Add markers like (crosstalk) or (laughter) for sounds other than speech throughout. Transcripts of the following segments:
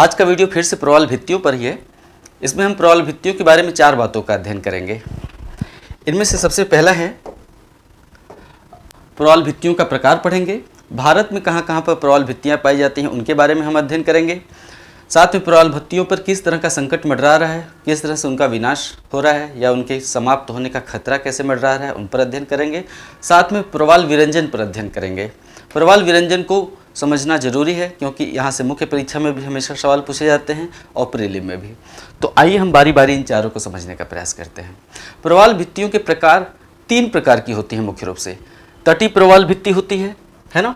आज का वीडियो फिर से प्रवाल भित्तियों पर ही है इसमें हम प्रवाल भित्तियों के बारे में चार बातों का अध्ययन करेंगे इनमें से सबसे पहला है प्रवाल भित्तियों का प्रकार पढ़ेंगे भारत में कहाँ कहाँ पर प्रवाल भित्तियाँ पाई जाती हैं उनके बारे में हम अध्ययन करेंगे साथ में प्रवाल भित्तियों पर किस तरह का संकट मडरा रहा है किस तरह से उनका विनाश हो रहा है या उनके समाप्त होने का खतरा कैसे मडरा रहा है उन पर अध्ययन करेंगे साथ में प्रवाल विरंजन पर अध्ययन करेंगे प्रवाल विरंजन को समझना जरूरी है क्योंकि यहाँ से मुख्य परीक्षा में भी हमेशा सवाल पूछे जाते हैं और प्रीलिम में भी तो आइए हम बारी बारी इन चारों को समझने का प्रयास करते हैं प्रवाल भित्तियों के प्रकार तीन प्रकार की होती हैं मुख्य रूप से तटी प्रवाल भित्ति होती है है ना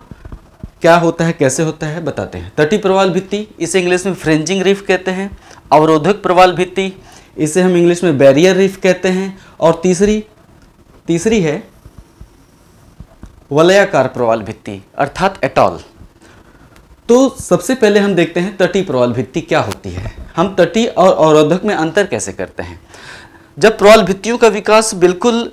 क्या होता है कैसे होता है बताते हैं तटी प्रवाल भित्ति इसे इंग्लिश में फ्रेंजिंग रिफ कहते हैं अवरोधक प्रवाल भित्ति इसे हम इंग्लिश में बैरियर रिफ कहते हैं और तीसरी तीसरी है वलयाकार प्रवाल भित्ति अर्थात एटॉल तो सबसे पहले हम देखते हैं तटीय प्रवाल भित्ति क्या होती है हम तटीय और अवरोधक में अंतर कैसे करते हैं जब प्रवाल भित्तियों का विकास बिल्कुल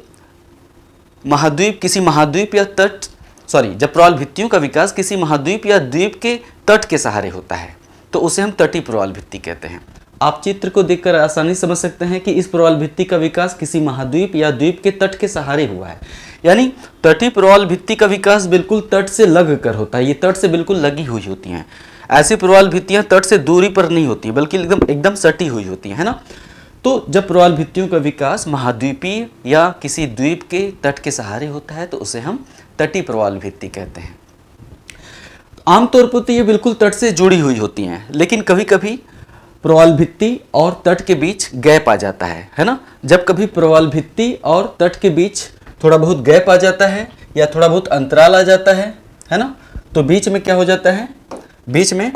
महाद्वीप किसी महाद्वीप या तट सॉरी जब प्रवाल भित्तियों का विकास किसी महाद्वीप या द्वीप के तट के सहारे होता है तो उसे हम तटीय प्रवाल भित्ति कहते हैं आप चित्र को देखकर आसानी समझ सकते हैं कि इस प्रवाल भित्ति का विकास किसी महाद्वीप या द्वीप के तट के सहारे हुआ है यानी तटी प्रवाल भित्ति का विकास बिल्कुल तट से लग कर होता है ये तट से बिल्कुल लगी हुई होती हैं ऐसी प्रवाल भित्तियाँ तट से दूरी पर नहीं होती बल्कि एकदम एकदम सटी हुई होती हैं है ना तो जब प्रवाल भित्तियों का विकास महाद्वीपीय या किसी द्वीप के तट के सहारे होता है तो उसे हम तटी प्रवाल भित्ति कहते हैं आमतौर पर तो ये बिल्कुल तट से जुड़ी हुई होती हैं लेकिन कभी कभी प्रवाल भित्ति और तट के बीच गैप आ जाता है है ना जब कभी प्रवाल भित्ति और तट के बीच थोड़ा बहुत गैप आ जाता है या थोड़ा बहुत अंतराल आ जाता है है ना तो बीच में क्या हो जाता है बीच में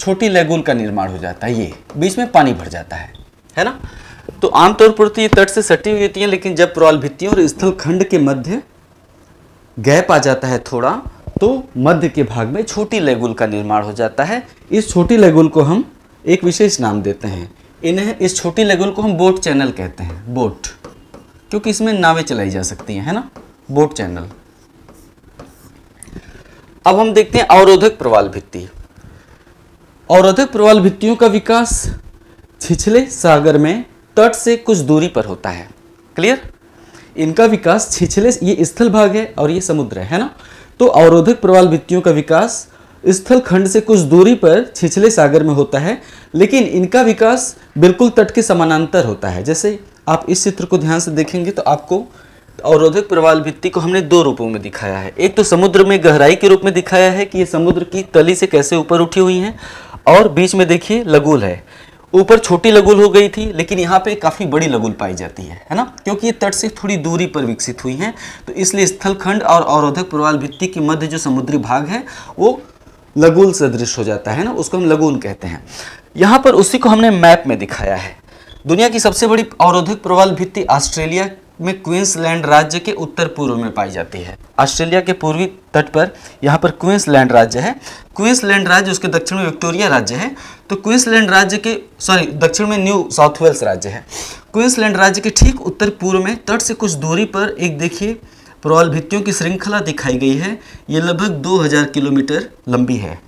छोटी लेगुल का निर्माण हो जाता है ये बीच में पानी भर जाता है है ना तो आमतौर पर तो ये तट से सटी हुई होती हैं लेकिन जब प्रवाल भित्तियों और स्थलखंड के मध्य गैप आ जाता है थोड़ा तो मध्य के भाग में छोटी लेगुल का निर्माण हो जाता है इस छोटी लेगुल को हम एक विशेष नाम देते हैं इन्हें इस छोटी लेगुल को हम बोट चैनल कहते हैं बोट क्योंकि इसमें नावें चलाई जा सकती हैं है ना बोट चैनल अब हम देखते हैं अवरोधक प्रवाल भित्ति अवरोधक प्रवाल भित्तियों का विकास छिछले सागर में तट से कुछ दूरी पर होता है क्लियर इनका विकास छिछले ये स्थल भाग है और ये समुद्र है, ना तो अवरोधक प्रवाल भित्तियों का विकास स्थल खंड से कुछ दूरी पर छिछले सागर में होता है लेकिन इनका विकास बिल्कुल तट के समानांतर होता है जैसे आप इस चित्र को ध्यान से देखेंगे तो आपको अवरोधक प्रवाल भित्ति को हमने दो रूपों में दिखाया है एक तो समुद्र में गहराई के रूप में दिखाया है कि ये समुद्र की तली से कैसे ऊपर उठी हुई हैं और बीच में देखिए लगुल है ऊपर छोटी लगुल हो गई थी लेकिन यहाँ पे काफ़ी बड़ी लगुल पाई जाती है है ना क्योंकि ये तट से थोड़ी दूरी पर विकसित हुई हैं तो इसलिए स्थलखंड और अवरोधक प्रवाल भित्ति के मध्य जो समुद्री भाग है वो लगुल सदृश हो जाता है ना उसको हम लगुल कहते हैं यहाँ पर उसी को हमने मैप में दिखाया है दुनिया की सबसे बड़ी अवरोधिक प्रवाल भित्ति ऑस्ट्रेलिया में क्वींसलैंड राज्य के उत्तर पूर्व में पाई जाती है ऑस्ट्रेलिया के पूर्वी तट पर यहाँ पर क्वींसलैंड राज्य है क्वींसलैंड राज्य उसके दक्षिण में विक्टोरिया राज्य है तो क्वींसलैंड राज्य के सॉरी दक्षिण में न्यू साउथ वेल्स राज्य है क्वींसलैंड राज्य के ठीक उत्तर पूर्व में तट से कुछ दूरी पर एक देखिए प्रवाल भित्तियों की श्रृंखला दिखाई गई है ये लगभग दो किलोमीटर लंबी है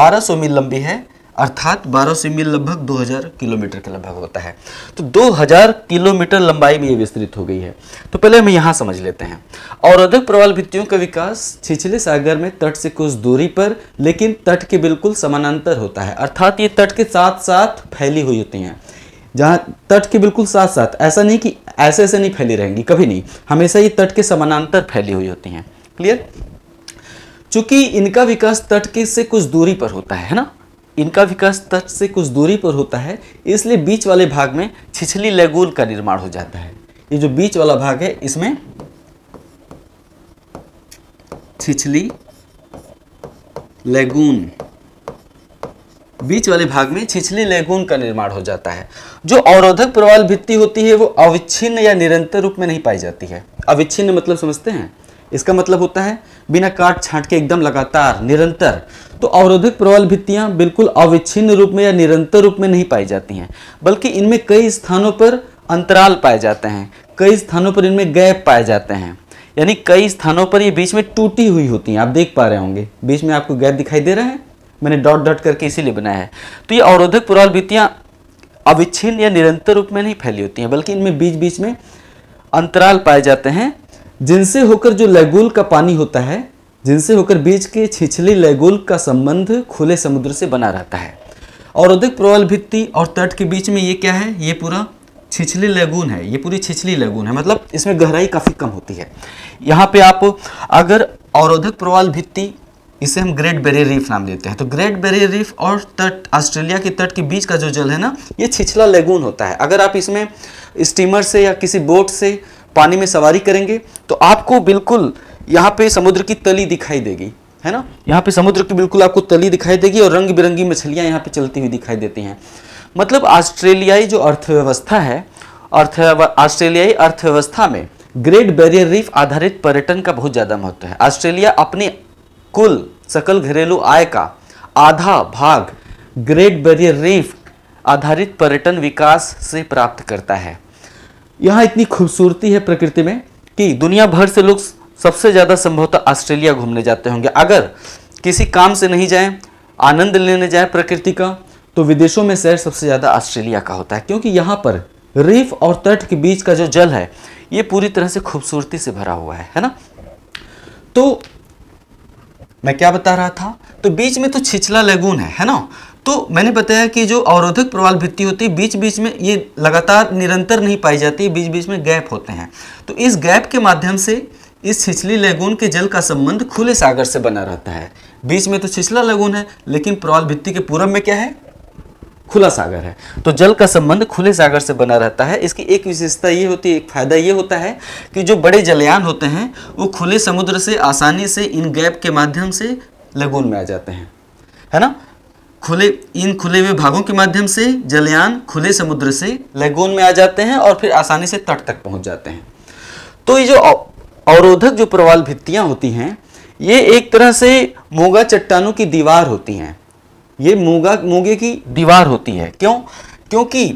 बारह मील लंबी है अर्थात 1200 मील लगभग 2000 किलोमीटर के लगभग होता है तो 2000 किलोमीटर लंबाई में ये विस्तृत हो गई है तो पहले हम यहाँ समझ लेते हैं और अधिक प्रवाल भित्तियों का विकास छिछले सागर में तट से कुछ दूरी पर लेकिन तट के बिल्कुल समानांतर होता है अर्थात ये तट के साथ साथ फैली हुई होती हैं जहाँ तट के बिल्कुल साथ साथ ऐसा नहीं कि ऐसे ऐसे नहीं फैली रहेंगी कभी नहीं हमेशा ये तट के समानांतर फैली हुई होती हैं क्लियर चूंकि इनका विकास तट के से कुछ दूरी पर होता है ना इनका विकास तट से कुछ दूरी पर होता है इसलिए बीच वाले भाग में छिछली लैगून का निर्माण हो जाता है ये जो बीच वाला भाग है इसमें छिछली लेगून बीच वाले भाग में छिछली लेगून का निर्माण हो जाता है जो अवरोधक प्रवाल भित्ति होती है वो अविच्छिन्न या निरंतर रूप में नहीं पाई जाती है अविच्छिन्न मतलब समझते हैं इसका मतलब होता है बिना काट छांट के एकदम लगातार निरंतर तो अवरोधक प्रवाल भित्तियां बिल्कुल अविच्छिन्न रूप में या निरंतर रूप में नहीं पाई जाती हैं बल्कि इनमें कई स्थानों पर अंतराल पाए जाते हैं कई स्थानों पर इनमें गैप पाए जाते हैं यानी कई स्थानों पर ये बीच में टूटी हुई होती हैं आप देख पा रहे होंगे बीच में आपको गैप दिखाई दे रहे हैं मैंने डॉट डॉट करके इसीलिए बनाया है तो ये अवरोधक प्रवाल भित्तियाँ अविच्छिन्न या निरंतर रूप में नहीं फैली होती हैं बल्कि इनमें बीच बीच में अंतराल पाए जाते हैं जिनसे होकर जो लैगोल का पानी होता है जिनसे होकर बीच के छिछले लैगोल का संबंध खुले समुद्र से बना रहता है और अधिक प्रबल भित्ति और तट के बीच में ये क्या है ये पूरा छिछली लैगून है ये पूरी छिछली लैगून है मतलब इसमें गहराई काफ़ी कम होती है यहाँ पे आप अगर अवरोधक प्रवाल भित्ति इसे हम ग्रेट बेरियर रीफ नाम देते हैं तो ग्रेट बेरियर रीफ और तट ऑस्ट्रेलिया के तट के बीच का जो जल है ना ये छिछला लैगून होता है अगर आप इसमें स्टीमर से या किसी बोट से पानी में सवारी करेंगे तो आपको बिल्कुल यहाँ पे समुद्र की तली दिखाई देगी है ना यहाँ पे समुद्र की बिल्कुल आपको तली दिखाई देगी और रंग बिरंगी मछलियाँ यहाँ पे चलती हुई दिखाई देती हैं मतलब ऑस्ट्रेलियाई जो अर्थव्यवस्था है अर्थ ऑस्ट्रेलियाई अर्थव्यवस्था में ग्रेट बैरियर रीफ आधारित पर्यटन का बहुत ज़्यादा महत्व है ऑस्ट्रेलिया अपने कुल सकल घरेलू आय का आधा भाग ग्रेट बैरियर रीफ आधारित पर्यटन विकास से प्राप्त करता है यहाँ इतनी खूबसूरती है प्रकृति में कि दुनिया भर से लोग सबसे ज़्यादा संभवतः ऑस्ट्रेलिया घूमने जाते होंगे अगर किसी काम से नहीं जाएं आनंद लेने जाएं प्रकृति का तो विदेशों में शहर सबसे ज़्यादा ऑस्ट्रेलिया का होता है क्योंकि यहाँ पर रीफ और तट के बीच का जो जल है ये पूरी तरह से खूबसूरती से भरा हुआ है है ना तो मैं क्या बता रहा था तो बीच में तो छिछला लेगून है है ना तो मैंने बताया कि जो अवरोधक प्रवाल भित्ति होती है बीच बीच में ये लगातार निरंतर नहीं पाई जाती बीच बीच में गैप होते हैं तो इस गैप के माध्यम से इस छिछली लैगून के जल का संबंध खुले सागर से बना रहता है बीच में तो छिछला लैगून है लेकिन प्रवाल भित्ति के पूर्व में क्या है खुला सागर है तो जल का संबंध खुले सागर से बना रहता है इसकी एक विशेषता ये होती है एक फायदा ये होता है कि जो बड़े जलयान होते हैं वो खुले समुद्र से आसानी से इन गैप के माध्यम से लगून में आ जाते हैं है ना खुले इन खुले हुए भागों के माध्यम से जलयान खुले समुद्र से लेगोन में आ जाते हैं और फिर आसानी से तट तक पहुंच जाते हैं तो ये जो अवरोधक जो प्रवाल भित्तियाँ होती हैं ये एक तरह से मोगा चट्टानों की दीवार होती हैं ये मोगा मोगे की दीवार होती है क्यों क्योंकि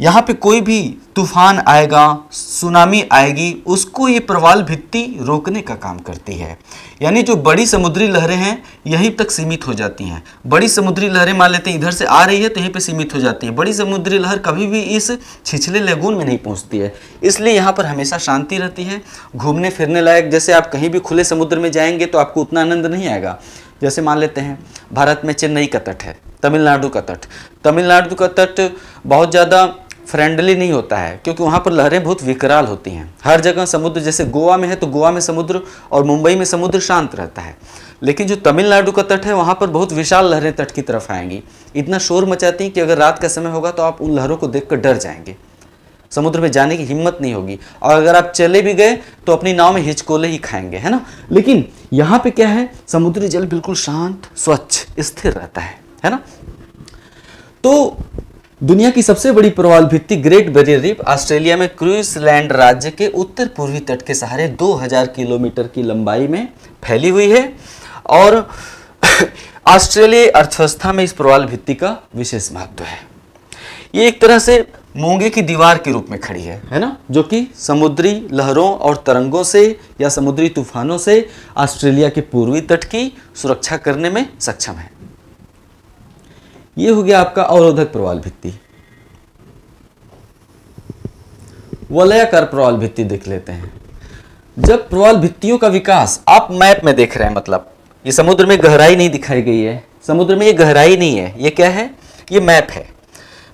यहाँ पे कोई भी तूफान आएगा सुनामी आएगी उसको ये प्रवाल भित्ति रोकने का काम करती है यानी जो बड़ी समुद्री लहरें हैं यहीं तक सीमित हो जाती हैं बड़ी समुद्री लहरें मान लेते हैं इधर से आ रही है तो यहीं पे सीमित हो जाती है बड़ी समुद्री लहर कभी भी इस छिछले लेगून में नहीं पहुँचती है इसलिए यहाँ पर हमेशा शांति रहती है घूमने फिरने लायक जैसे आप कहीं भी खुले समुद्र में जाएंगे तो आपको उतना आनंद नहीं आएगा जैसे मान लेते हैं भारत में चेन्नई का तट है तमिलनाडु का तट तमिलनाडु का तट बहुत ज़्यादा फ्रेंडली नहीं होता है क्योंकि वहाँ पर लहरें बहुत विकराल होती हैं हर जगह समुद्र जैसे गोवा में है तो गोवा में समुद्र और मुंबई में समुद्र शांत रहता है लेकिन जो तमिलनाडु का तट है वहाँ पर बहुत विशाल लहरें तट की तरफ आएंगी इतना शोर मचाती हैं कि अगर रात का समय होगा तो आप उन लहरों को देख डर जाएंगे समुद्र में जाने की हिम्मत नहीं होगी और अगर आप चले भी गए तो अपनी नाव में हिचकोले ही खाएंगे है ना लेकिन यहाँ पे क्या है समुद्री जल बिल्कुल शांत स्वच्छ स्थिर रहता है है ना तो दुनिया की सबसे बड़ी प्रवाल भित्ति ग्रेट बैरियर रीफ ऑस्ट्रेलिया में क्रूसलैंड राज्य के उत्तर पूर्वी तट के सहारे 2000 किलोमीटर की लंबाई में फैली हुई है और (coughs) ऑस्ट्रेलिया अर्थव्यवस्था में इस प्रवाल भित्ति का विशेष महत्व है ये एक तरह से मूंगे की दीवार के रूप में खड़ी है है ना जो कि समुद्री लहरों और तरंगों से या समुद्री तूफानों से ऑस्ट्रेलिया के पूर्वी तट की सुरक्षा करने में सक्षम है ये हो गया आपका अवरोधक प्रवाल भित्ति वलयाकार प्रवाल भित्ति देख लेते हैं जब प्रवाल भित्तियों का विकास आप मैप में देख रहे हैं मतलब ये समुद्र में गहराई नहीं दिखाई गई है समुद्र में ये गहराई नहीं है ये क्या है ये मैप है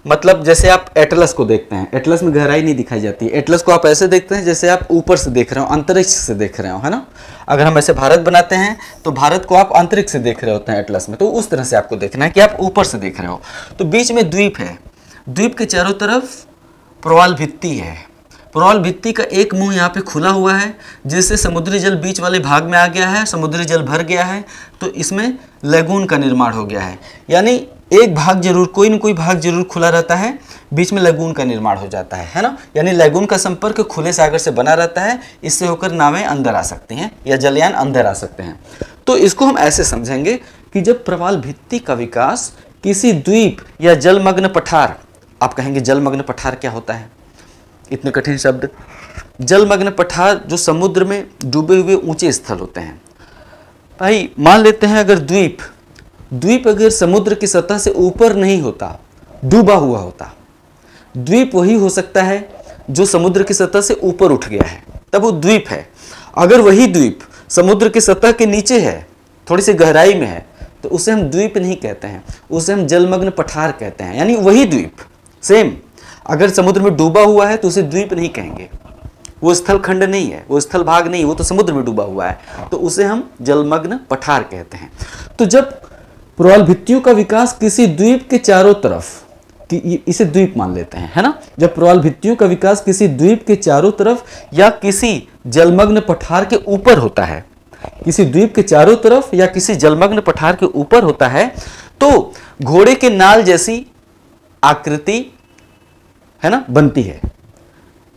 मतलब जैसे आप एटलस को देखते हैं एटलस में गहराई नहीं दिखाई जाती है एटलस को आप ऐसे देखते हैं जैसे आप ऊपर से देख रहे हो अंतरिक्ष से देख रहे हो है ना अगर हम ऐसे भारत बनाते हैं तो भारत को आप अंतरिक्ष से देख रहे होते हैं एटलस में तो उस तरह से आपको देखना है कि आप ऊपर से देख रहे हो तो बीच में द्वीप है द्वीप के चारों तरफ प्रवाल भित्ति है प्रवाल भित्ति का एक मुंह यहाँ पे खुला हुआ है जिससे समुद्री जल बीच वाले भाग में आ गया है समुद्री जल भर गया है तो इसमें लैगून का निर्माण हो गया है यानी एक भाग जरूर कोई ना कोई भाग जरूर खुला रहता है बीच में लैगून का निर्माण हो जाता है है ना यानी लैगून का संपर्क खुले सागर से बना रहता है इससे होकर नावें अंदर आ सकती हैं या जलयान अंदर आ सकते हैं तो इसको हम ऐसे समझेंगे कि जब प्रवाल भित्ति का विकास किसी द्वीप या जलमग्न पठार आप कहेंगे जलमग्न पठार क्या होता है इतने कठिन शब्द जलमग्न पठार जो समुद्र में डूबे हुए ऊंचे स्थल होते हैं भाई मान लेते हैं अगर द्वीप द्वीप अगर समुद्र की सतह से ऊपर नहीं होता डूबा हुआ होता द्वीप वही हो सकता है जो समुद्र की सतह से ऊपर उठ गया है तब वो द्वीप है अगर वही द्वीप समुद्र की सतह के नीचे है थोड़ी सी गहराई में है तो उसे हम द्वीप नहीं कहते हैं उसे हम जलमग्न पठार कहते हैं यानी वही द्वीप सेम अगर समुद्र में डूबा हुआ है तो उसे द्वीप नहीं कहेंगे वो स्थल खंड नहीं है वो स्थल भाग नहीं वो तो समुद्र में डूबा हुआ है तो उसे हम जलमग्न पठार कहते हैं तो जब प्रवाल भित्तियों का विकास किसी द्वीप के चारों तरफ कि इसे द्वीप मान लेते हैं है ना जब प्रवाल भित्तियों का विकास किसी द्वीप के चारों तरफ या किसी जलमग्न पठार के ऊपर होता है किसी द्वीप के चारों तरफ या किसी जलमग्न पठार के ऊपर होता है तो घोड़े के नाल जैसी आकृति है ना बनती है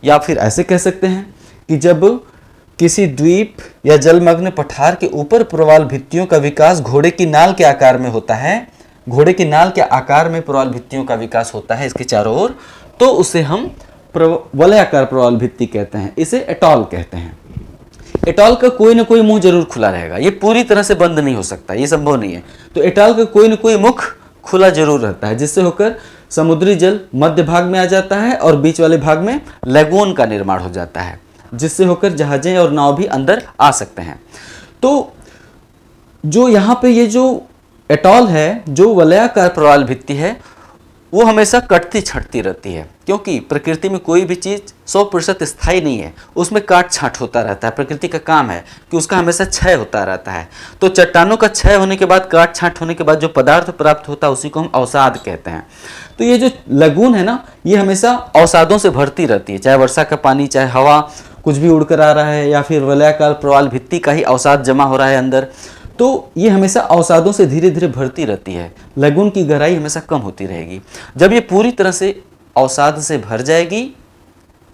या फिर ऐसे कह सकते हैं कि जब किसी द्वीप या जलमग्न पठार के ऊपर प्रवाल भित्तियों का विकास घोड़े की नाल के आकार में होता है घोड़े की नाल के आकार में प्रवाल भित्तियों का विकास होता है इसके चारों ओर तो उसे हम वलयाकार प्रवाल भित्ति कहते हैं इसे एटॉल कहते हैं एटॉल का कोई ना कोई मुंह जरूर खुला रहेगा ये पूरी तरह से बंद नहीं हो सकता ये संभव नहीं है तो एटॉल का कोई ना कोई मुख खुला जरूर रहता है जिससे होकर समुद्री जल मध्य भाग में आ जाता है और बीच वाले भाग में लेगोन का निर्माण हो जाता है जिससे होकर जहाज़ें और नाव भी अंदर आ सकते हैं तो जो यहाँ पे ये जो एटॉल है जो वलयाकार प्रवाल भित्ति है वो हमेशा कटती छटती रहती है क्योंकि प्रकृति में कोई भी चीज़ सौ प्रतिशत स्थायी नहीं है उसमें काट छाट होता रहता है प्रकृति का काम है कि उसका हमेशा क्षय होता रहता है तो चट्टानों का क्षय होने के बाद काट छाट होने के बाद जो पदार्थ प्राप्त होता है उसी को हम अवसाद कहते हैं तो ये जो लगून है ना ये हमेशा अवसादों से भरती रहती है चाहे वर्षा का पानी चाहे हवा कुछ भी उड़कर आ रहा है या फिर वलयाकाल प्रवाल भित्ति का ही अवसाद जमा हो रहा है अंदर तो ये हमेशा अवसादों से धीरे धीरे भरती रहती है लगुन की गहराई हमेशा कम होती रहेगी जब ये पूरी तरह से अवसाद से भर जाएगी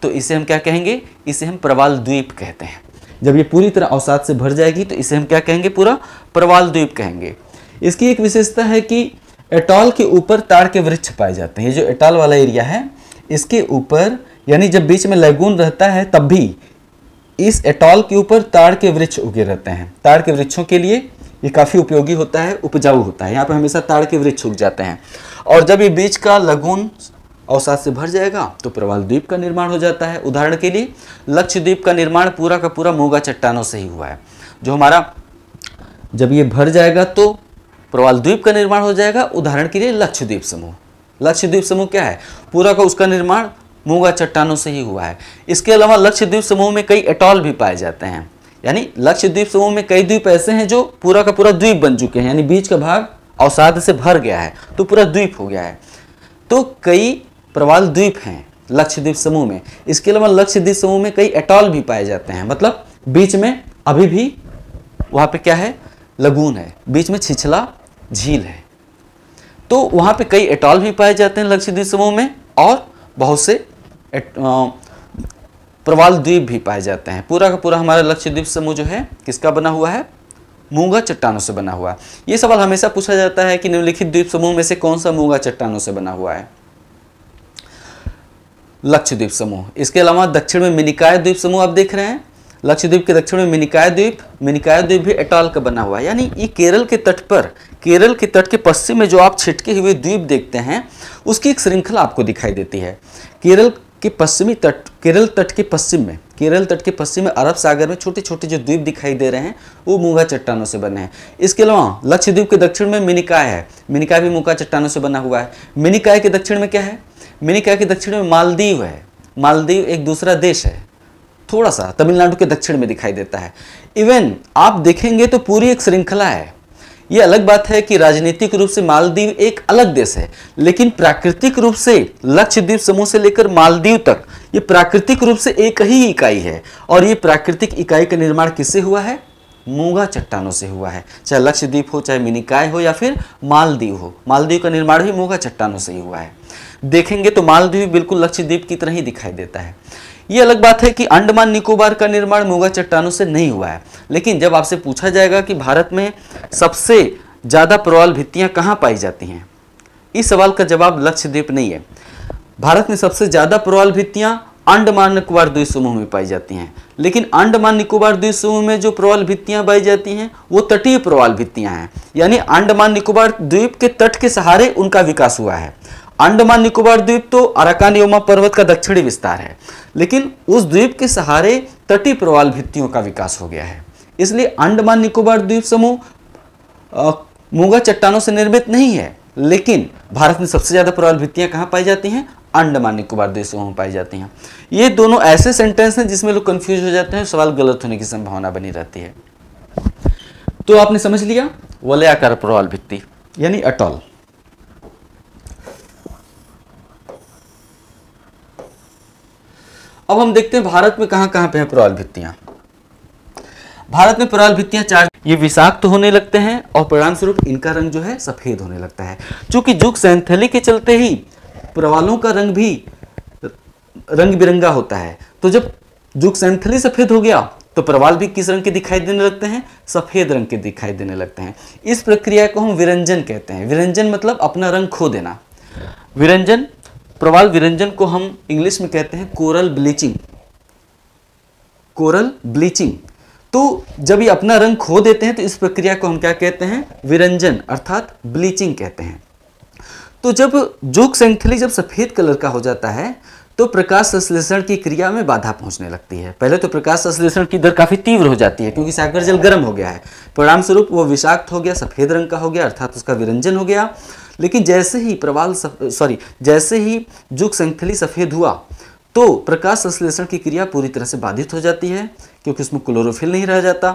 तो इसे हम क्या कहेंगे इसे हम प्रवाल द्वीप कहते हैं जब ये पूरी तरह अवसाद से भर जाएगी तो इसे हम क्या कहेंगे पूरा प्रवाल द्वीप कहेंगे इसकी एक विशेषता है कि एटॉल के ऊपर ताड़ के वृक्ष पाए जाते हैं ये जो एटॉल वाला एरिया है इसके ऊपर यानी जब बीच में लैगून रहता है तब भी इस एटॉल के ऊपर ताड़ के वृक्ष उगे रहते हैं ताड़ के वृक्षों के लिए ये काफ़ी उपयोगी होता है उपजाऊ होता है यहाँ पर हमेशा ताड़ के वृक्ष उग जाते हैं और जब ये बीच का लगून अवसाद से भर जाएगा तो प्रवाल द्वीप का निर्माण हो जाता है उदाहरण के लिए लक्षद्वीप का निर्माण पूरा का पूरा मोगा चट्टानों से ही हुआ है जो हमारा जब ये भर जाएगा तो प्रवाल द्वीप का निर्माण हो जाएगा उदाहरण के लिए लक्षद्वीप समूह लक्षद्वीप समूह क्या है पूरा का उसका निर्माण मूंगा चट्टानों से ही हुआ है इसके अलावा लक्षद्वीप समूह में कई एटॉल भी पाए जाते हैं यानी लक्षद्वीप समूह में कई द्वीप ऐसे हैं जो पूरा का पूरा द्वीप बन चुके हैं यानी बीच का भाग अवसाद से भर गया है तो पूरा द्वीप हो गया है तो कई प्रवाल द्वीप हैं लक्षद्वीप समूह में इसके अलावा लक्षद्वीप समूह में कई एटॉल भी पाए जाते हैं मतलब बीच में अभी भी वहाँ पर क्या है लगून है बीच में छिछला झील है तो वहाँ पर कई एटॉल भी पाए जाते हैं लक्षद्वीप समूह में और बहुत से प्रवाल द्वीप भी पाए जाते हैं पूरा का पूरा हमारा लक्षद्वीप समूह जो है किसका बना हुआ है मूंगा चट्टानों से बना हुआ है ये सवाल हमेशा पूछा जाता है कि निम्नलिखित द्वीप समूह में से कौन सा मूंगा चट्टानों से बना हुआ है लक्षद्वीप समूह इसके अलावा दक्षिण में मिनिकाय द्वीप समूह आप देख रहे हैं लक्षद्वीप के दक्षिण में मिनिकाय द्वीप मिनिकाय द्वीप भी एटाल का बना हुआ है यानी ये केरल के तट पर केरल के तट के पश्चिम में जो आप छिटके हुए द्वीप देखते हैं उसकी एक श्रृंखला आपको दिखाई देती है केरल कि पश्चिमी तट केरल तट के पश्चिम में केरल तट के पश्चिम में अरब सागर में छोटे छोटे जो द्वीप दिखाई दे रहे हैं वो मूंगा चट्टानों से बने हैं इसके अलावा लक्षद्वीप के दक्षिण में मिनिकाय है मिनिकाय भी मूंगा चट्टानों से बना हुआ है मिनिकाय के दक्षिण में क्या है मिनिकाय के दक्षिण में मालदीव है मालदीव एक दूसरा देश है थोड़ा सा तमिलनाडु के दक्षिण में दिखाई देता है इवन आप देखेंगे तो पूरी एक श्रृंखला है ये अलग बात है कि राजनीतिक रूप से मालदीव एक अलग देश है लेकिन प्राकृतिक रूप से लक्षद्वीप समूह से लेकर मालदीव तक ये प्राकृतिक रूप से एक ही इकाई है और ये प्राकृतिक इकाई का निर्माण किससे हुआ है मूंगा चट्टानों से हुआ है चाहे लक्षद्वीप हो चाहे मिनिकाय हो या फिर मालदीव हो मालदीव का निर्माण भी मूंगा चट्टानों से ही हुआ है देखेंगे तो मालदीव बिल्कुल लक्षद्वीप की तरह ही दिखाई देता है ये अलग बात है कि अंडमान निकोबार का निर्माण मोगा चट्टानों से नहीं हुआ है लेकिन जब आपसे पूछा जाएगा कि भारत में सबसे ज़्यादा प्रवाल भित्तियाँ कहाँ पाई जाती हैं इस सवाल का जवाब लक्षद्वीप नहीं है भारत में सबसे ज़्यादा प्रवाल भित्तियाँ अंडमान निकोबार द्वीप समूह में पाई जाती हैं लेकिन अंडमान निकोबार द्वीप समूह में जो प्रवाल भित्तियाँ पाई जाती हैं वो तटीय प्रवाल भित्तियाँ हैं यानी अंडमान निकोबार द्वीप के तट के सहारे उनका विकास हुआ है अंडमान निकोबार द्वीप तो अराकान योमा पर्वत का दक्षिणी विस्तार है लेकिन उस द्वीप के सहारे तटीय प्रवाल भित्तियों का विकास हो गया है इसलिए अंडमान निकोबार द्वीप समूह मूंगा चट्टानों से निर्मित नहीं है लेकिन भारत में सबसे ज़्यादा प्रवाल भित्तियां कहाँ पाई जाती हैं अंडमान निकोबार द्वीप समूह में पाई जाती हैं ये दोनों ऐसे सेंटेंस हैं जिसमें लोग कन्फ्यूज हो जाते हैं सवाल गलत होने की संभावना बनी रहती है तो आपने समझ लिया वलयाकार प्रवाल भित्ति यानी अटॉल अब हम देखते हैं भारत में कहां कहां पे हैं प्रवाल भित्तियां भारत में प्रवाल भित्तियां चार ये विषाक्त होने लगते हैं और परिणाम स्वरूप इनका रंग जो है सफ़ेद होने लगता है चूंकि जुग सैंथली के चलते ही प्रवालों का रंग भी रंग बिरंगा होता है तो जब जुग सैंथली सफ़ेद हो गया तो प्रवाल भी किस रंग के दिखाई देने लगते हैं सफ़ेद रंग के दिखाई देने लगते हैं इस प्रक्रिया को हम विरंजन कहते हैं विरंजन मतलब अपना रंग खो देना विरंजन प्रवाल विरंजन को हम इंग्लिश में कहते हैं कोरल ब्लीचिंग कोरल ब्लीचिंग तो जब ये अपना रंग खो देते हैं तो इस प्रक्रिया को हम क्या कहते हैं विरंजन अर्थात ब्लीचिंग कहते हैं तो जब जोक संथली जब सफ़ेद कलर का हो जाता है तो प्रकाश संश्लेषण की क्रिया में बाधा पहुंचने लगती है पहले तो प्रकाश संश्लेषण की दर काफ़ी तीव्र हो जाती है क्योंकि सागर जल गर्म हो गया है परिणाम स्वरूप वो विषाक्त हो गया सफ़ेद रंग का हो गया अर्थात उसका विरंजन हो गया लेकिन जैसे ही प्रवाल सॉरी जैसे ही जुग संखली सफ़ेद हुआ तो प्रकाश संश्लेषण की क्रिया पूरी तरह से बाधित हो जाती है क्योंकि उसमें क्लोरोफिल नहीं रह जाता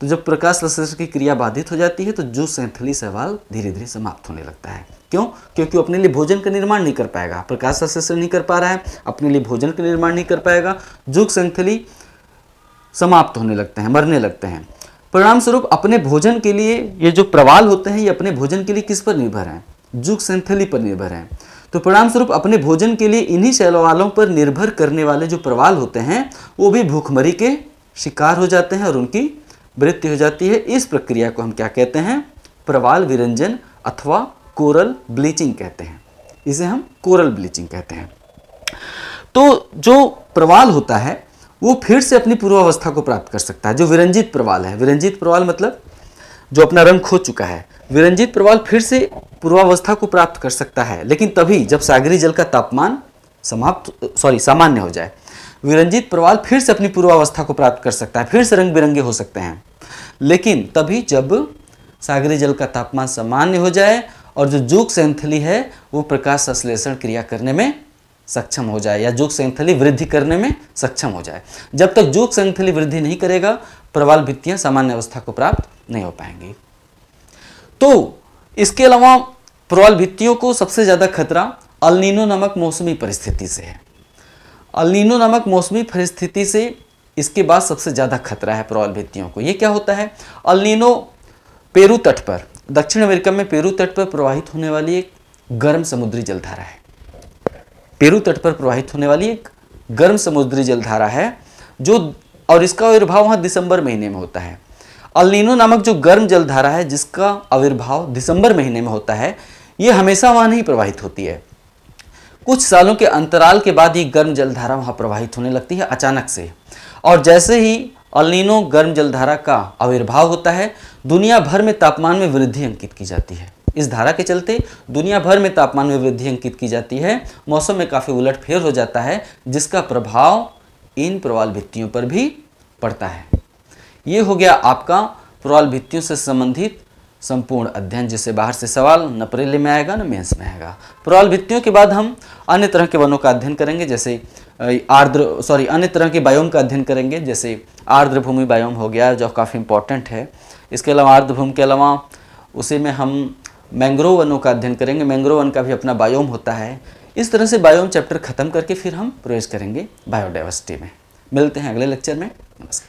तो जब प्रकाश संश्लेषण की क्रिया बाधित हो जाती है तो जो सैंथली सवाल धीरे धीरे समाप्त होने लगता है क्यों क्योंकि अपने लिए भोजन का निर्माण नहीं कर पाएगा प्रकाश संश्लेषण नहीं कर पा रहा है अपने लिए भोजन का निर्माण नहीं कर पाएगा जुग संथली समाप्त होने लगते हैं मरने लगते हैं परिणाम स्वरूप अपने भोजन के लिए ये जो प्रवाल होते हैं ये अपने भोजन के लिए किस पर निर्भर हैं जुगसंथली पर निर्भर हैं तो परिणाम स्वरूप अपने भोजन के लिए इन्हीं शैलवालों पर निर्भर करने वाले जो प्रवाल होते हैं वो भी भूखमरी के शिकार हो जाते हैं और उनकी वृत्ति हो जाती है इस प्रक्रिया को हम क्या कहते हैं प्रवाल विरंजन अथवा कोरल ब्लीचिंग कहते हैं इसे हम कोरल ब्लीचिंग कहते हैं तो जो प्रवाल होता है वो फिर से अपनी पूर्वावस्था को प्राप्त कर सकता है जो विरंजित प्रवाल है विरंजित प्रवाल मतलब जो अपना रंग खो चुका है विरंजित प्रवाल फिर से पूर्वावस्था को प्राप्त कर सकता है लेकिन तभी जब सागरी जल का तापमान समाप्त सॉरी सामान्य हो जाए विरंजित प्रवाल फिर से अपनी पूर्वावस्था को प्राप्त कर सकता है फिर से रंग बिरंगे हो सकते हैं लेकिन तभी जब सागरी जल का तापमान सामान्य हो जाए और जो जोग सैंथली है वो प्रकाश संश्लेषण क्रिया करने में सक्षम हो जाए या जोग संथली वृद्धि करने में सक्षम हो जाए जब तक जोग संथली वृद्धि नहीं करेगा प्रवाल भित्तियाँ सामान्य अवस्था को प्राप्त नहीं हो पाएंगी तो इसके अलावा प्रवाल भित्तियों को सबसे ज़्यादा खतरा अलनीनो नामक मौसमी परिस्थिति से है अलनीनो नामक मौसमी परिस्थिति से इसके बाद सबसे ज़्यादा खतरा है प्रवाल भित्तियों को ये क्या होता है अलनीनो पेरू तट पर दक्षिण अमेरिका में पेरू तट पर प्रवाहित होने वाली एक गर्म समुद्री जलधारा है पेरू तट पर प्रवाहित होने वाली एक गर्म समुद्री जलधारा है जो और इसका आविर्भाव वहाँ दिसंबर महीने में होता है अलिनो नामक जो गर्म जलधारा है जिसका आविर्भाव दिसंबर महीने में होता है ये हमेशा वहाँ नहीं प्रवाहित होती है कुछ सालों के अंतराल के बाद ये गर्म जलधारा वहाँ प्रवाहित होने लगती है अचानक से और जैसे ही अलिनो गर्म जलधारा का आविर्भाव होता है दुनिया भर में तापमान में वृद्धि अंकित की जाती है इस धारा के चलते दुनिया भर में तापमान में वृद्धि अंकित की जाती है मौसम में काफ़ी उलटफेर हो जाता है जिसका प्रभाव इन प्रवाल भित्तियों पर भी पड़ता है ये हो गया आपका प्रवाल भित्तियों से संबंधित संपूर्ण अध्ययन जिससे बाहर से सवाल न परेले में आएगा न मेंस में आएगा प्रवाल भित्तियों के बाद हम अन्य तरह के वनों का अध्ययन करेंगे जैसे आर्द्र सॉरी अन्य तरह के बायोम का अध्ययन करेंगे जैसे आर्द्र भूमि बायोम हो गया जो काफ़ी इंपॉर्टेंट है इसके अलावा आर्द्र भूमि के अलावा उसी में हम मैंग्रोव वनों का अध्ययन करेंगे मैंग्रोव वन का भी अपना बायोम होता है इस तरह से बायोम चैप्टर खत्म करके फिर हम प्रवेश करेंगे बायोडाइवर्सिटी में मिलते हैं अगले लेक्चर में नमस्कार